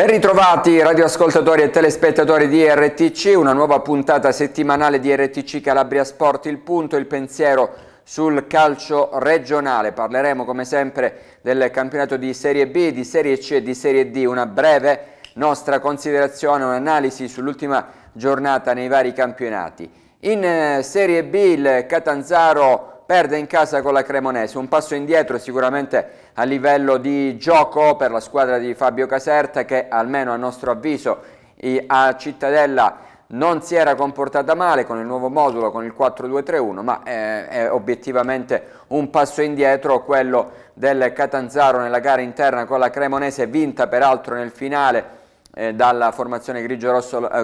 Ben ritrovati radioascoltatori e telespettatori di RTC, una nuova puntata settimanale di RTC Calabria Sport, il punto, il pensiero sul calcio regionale. Parleremo come sempre del campionato di Serie B, di Serie C e di Serie D, una breve nostra considerazione, un'analisi sull'ultima giornata nei vari campionati. In eh, Serie B il Catanzaro perde in casa con la Cremonese, un passo indietro sicuramente a livello di gioco per la squadra di Fabio Caserta che almeno a nostro avviso a Cittadella non si era comportata male con il nuovo modulo, con il 4-2-3-1, ma eh, è, obiettivamente un passo indietro quello del Catanzaro nella gara interna con la Cremonese, vinta peraltro nel finale eh, dalla formazione grigio-rossa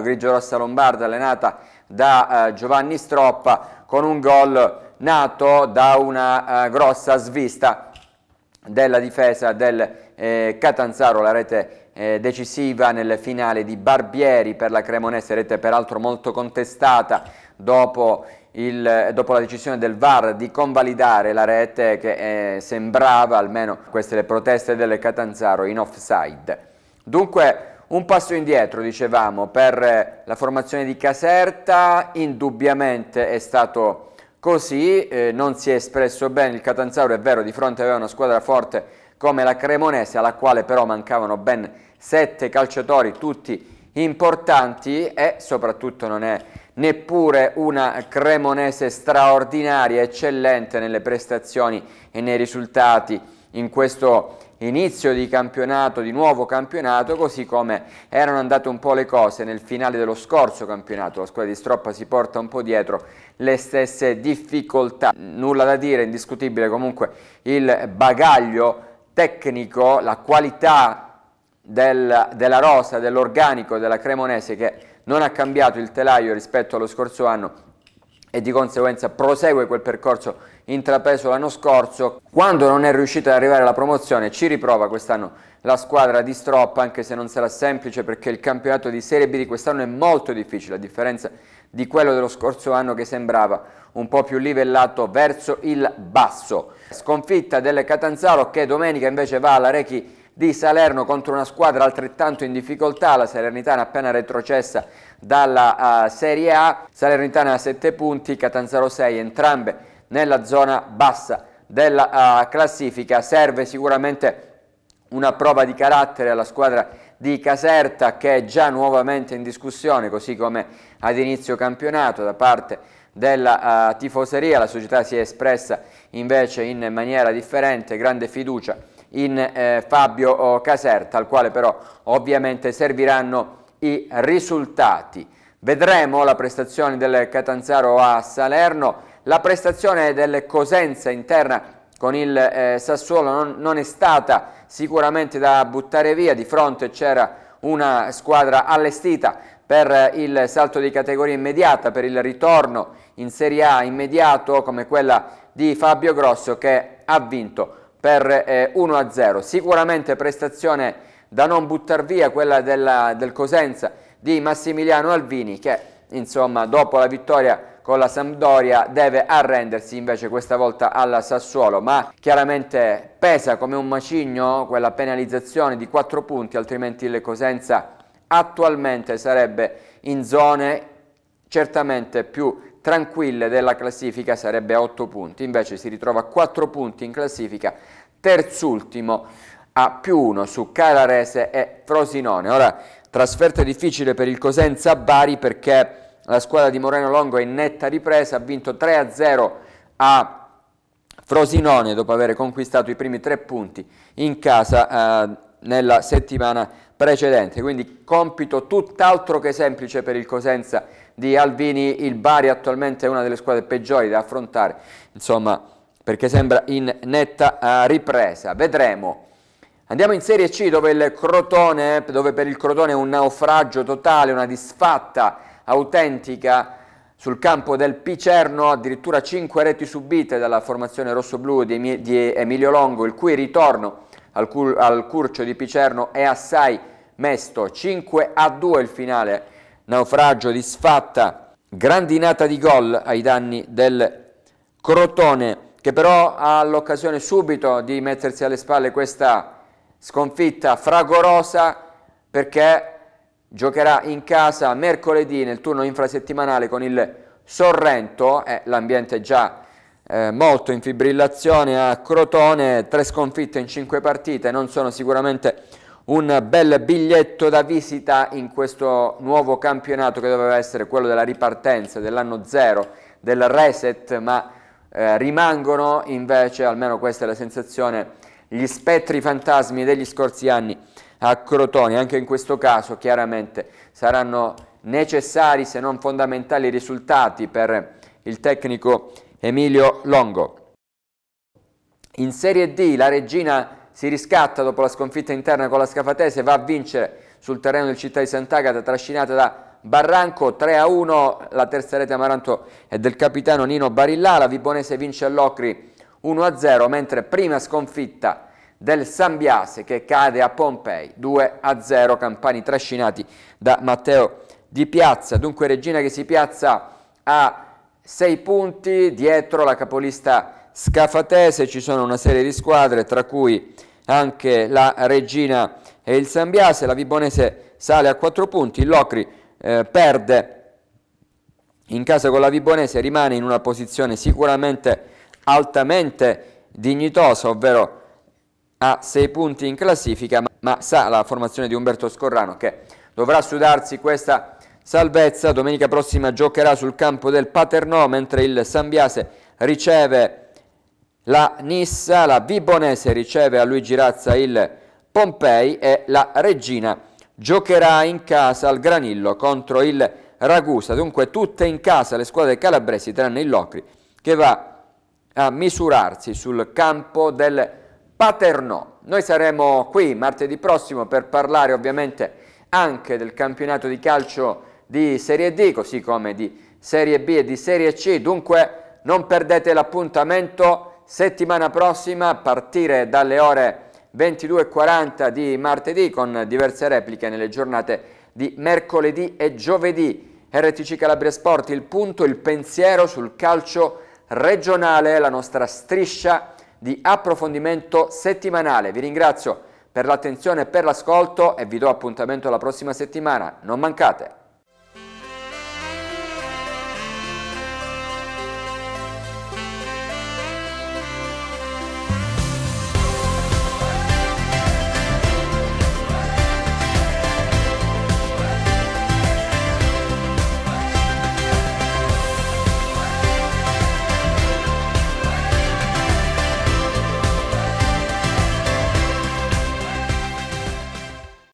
eh, lombarda allenata da Giovanni Stroppa con un gol nato da una uh, grossa svista della difesa del eh, Catanzaro, la rete eh, decisiva nel finale di Barbieri per la Cremonese, rete peraltro molto contestata dopo, il, dopo la decisione del VAR di convalidare la rete che eh, sembrava, almeno queste le proteste del Catanzaro, in offside. Dunque un passo indietro, dicevamo, per eh, la formazione di Caserta, indubbiamente è stato così eh, non si è espresso bene il Catanzaro, è vero, di fronte aveva una squadra forte come la Cremonese, alla quale però mancavano ben sette calciatori, tutti importanti e soprattutto non è neppure una Cremonese straordinaria, eccellente nelle prestazioni e nei risultati in questo inizio di campionato, di nuovo campionato, così come erano andate un po' le cose nel finale dello scorso campionato. La squadra di Stroppa si porta un po' dietro le stesse difficoltà. Nulla da dire, indiscutibile comunque il bagaglio tecnico, la qualità del, della rosa, dell'organico della Cremonese che non ha cambiato il telaio rispetto allo scorso anno e di conseguenza prosegue quel percorso intrapreso l'anno scorso. Quando non è riuscita ad arrivare alla promozione ci riprova quest'anno la squadra di Stroppa, anche se non sarà semplice perché il campionato di Serie B di quest'anno è molto difficile, a differenza di quello dello scorso anno che sembrava un po' più livellato verso il basso. Sconfitta del Catanzaro che domenica invece va alla Rechi di Salerno contro una squadra altrettanto in difficoltà, la Salernitana appena retrocessa dalla uh, Serie A, Salernitana a 7 punti, Catanzaro 6, entrambe nella zona bassa della uh, classifica, serve sicuramente una prova di carattere alla squadra di Caserta che è già nuovamente in discussione così come ad inizio campionato da parte della uh, tifoseria, la società si è espressa invece in maniera differente, grande fiducia in eh, Fabio eh, Caserta, al quale però ovviamente serviranno i risultati. Vedremo la prestazione del Catanzaro a Salerno, la prestazione del Cosenza interna con il eh, Sassuolo non, non, è stata sicuramente da buttare via, di fronte c'era una squadra allestita per eh, il salto di categoria immediata, per il ritorno in Serie A immediato come quella di Fabio Grosso che ha vinto per eh, 1-0. Sicuramente prestazione da non buttare via quella della, del Cosenza di Massimiliano Alvini che insomma dopo la vittoria con la Sampdoria deve arrendersi invece questa volta alla Sassuolo ma chiaramente pesa come un macigno quella penalizzazione di 4 punti altrimenti il Cosenza attualmente sarebbe in zone certamente più tranquille della classifica sarebbe a 8 punti, invece si ritrova a 4 punti in classifica, terzultimo a più 1 su Calarese e Frosinone. Ora, trasferta difficile per il Cosenza a Bari perché la squadra di Moreno Longo è in netta ripresa, ha vinto 3-0 a Frosinone dopo aver conquistato i primi 3 punti in casa eh, nella settimana precedente, quindi compito tutt'altro che semplice per il Cosenza di Alvini, il Bari attualmente è una delle squadre peggiori da affrontare, insomma perché sembra in netta eh, ripresa, vedremo. Andiamo in Serie C dove il Crotone, dove per il Crotone è un naufragio totale, una disfatta autentica sul campo del Picerno, addirittura 5 reti subite dalla formazione rossoblù di Emilio Longo, il cui ritorno al, cur- al Curcio di Picerno è assai mesto. 5 a 2 il finale, naufragio di sfatta, grandinata di gol ai danni del Crotone che però ha l'occasione subito di mettersi alle spalle questa sconfitta fragorosa perché giocherà in casa mercoledì nel turno infrasettimanale con il Sorrento, eh, l'ambiente è già eh, molto in fibrillazione a Crotone, tre sconfitte in cinque partite, non sono sicuramente un bel biglietto da visita in questo nuovo campionato che doveva essere quello della ripartenza, dell'anno zero, del reset, ma eh, rimangono invece, almeno questa è la sensazione, gli spettri fantasmi degli scorsi anni a Crotone, anche in questo caso chiaramente saranno necessari se non fondamentali risultati per il tecnico Emilio Longo. In Serie D la Regina si riscatta dopo la sconfitta interna con la Scafatese, va a vincere sul terreno del Città di Sant'Agata, trascinata da Barranco 3 a 1, la terza rete Amaranto è del capitano Nino Barillà, la Vibonese vince all'Ocri 1 a 0, mentre prima sconfitta del Sambiase che cade a Pompei 2 a 0, campani trascinati da Matteo Di Piazza, dunque Regina che si piazza a 6 punti dietro la capolista Scafatese, ci sono una serie di squadre tra cui anche la Regina e il Sambiase, la Vibonese sale a 4 punti, il Locri eh, perde in casa con la Vibonese rimane in una posizione sicuramente altamente dignitosa, ovvero ha 6 punti in classifica, ma, ma sa la formazione di Umberto Scorrano che dovrà sudarsi questa salvezza. Domenica prossima giocherà sul campo del Paternò, mentre il Sambiase riceve la Nissa, la Vibonese riceve a Luigi Razza il Pompei e la Regina giocherà in casa al Granillo contro il Ragusa. Dunque tutte in casa le squadre calabresi, tranne il Locri, che va a misurarsi sul campo del Paternò. Noi saremo qui martedì prossimo per parlare ovviamente anche del campionato di calcio di Serie D, così come di Serie B e di Serie C, dunque non perdete l'appuntamento settimana prossima a partire dalle ore 22.40 di martedì con diverse repliche nelle giornate di mercoledì e giovedì. RTC Calabria Sport, il punto, il pensiero sul calcio regionale, la nostra striscia di approfondimento settimanale. Vi ringrazio per l'attenzione e per l'ascolto e vi do appuntamento la prossima settimana. Non mancate!